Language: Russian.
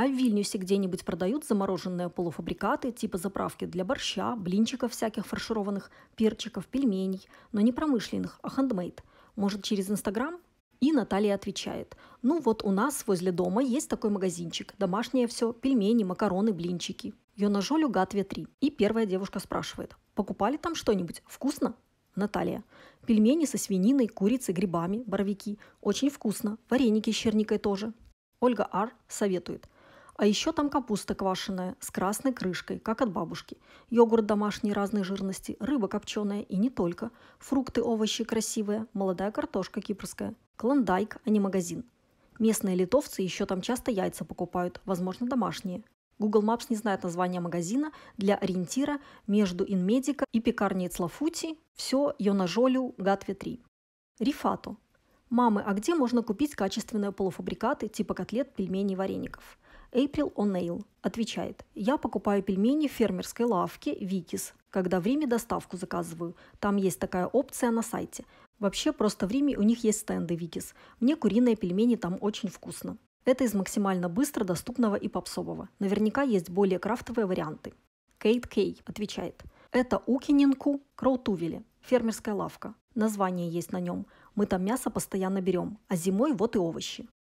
А в Вильнюсе где-нибудь продают замороженные полуфабрикаты, типа заправки для борща, блинчиков всяких фаршированных, перчиков, пельменей, но не промышленных, а хендмейд. Может, через Инстаграм? И Наталья отвечает, ну вот у нас возле дома есть такой магазинчик, домашнее все, пельмени, макароны, блинчики. Ее Йонажолю Гатве 3. И первая девушка спрашивает, покупали там что-нибудь? Вкусно? Наталья. Пельмени со свининой, курицей, грибами, боровики. Очень вкусно. Вареники с черникой тоже. Ольга Ар советует. А еще там капуста квашеная с красной крышкой, как от бабушки. Йогурт домашний разной жирности, рыба копченая и не только. Фрукты, овощи красивые, молодая картошка кипрская. Клондайк, а не магазин. Местные литовцы еще там часто яйца покупают, возможно, домашние. Google Maps не знает название магазина для ориентира между Инмедика и пекарней Цлафути, все Йонажолю, Гатве 3. Рифату. Мамы, а где можно купить качественные полуфабрикаты типа котлет, пельменей, вареников? Эйприл О'Нейл отвечает, я покупаю пельмени в фермерской лавке «Витис», когда время доставку заказываю. Там есть такая опция на сайте. Вообще, просто в Риме у них есть стенды «Витис». Мне куриные пельмени там очень вкусно. Это из максимально быстро доступного и попсового. Наверняка есть более крафтовые варианты. Кейт Кей отвечает. Это Укининку Кроутувели, фермерская лавка. Название есть на нем. Мы там мясо постоянно берем, а зимой вот и овощи.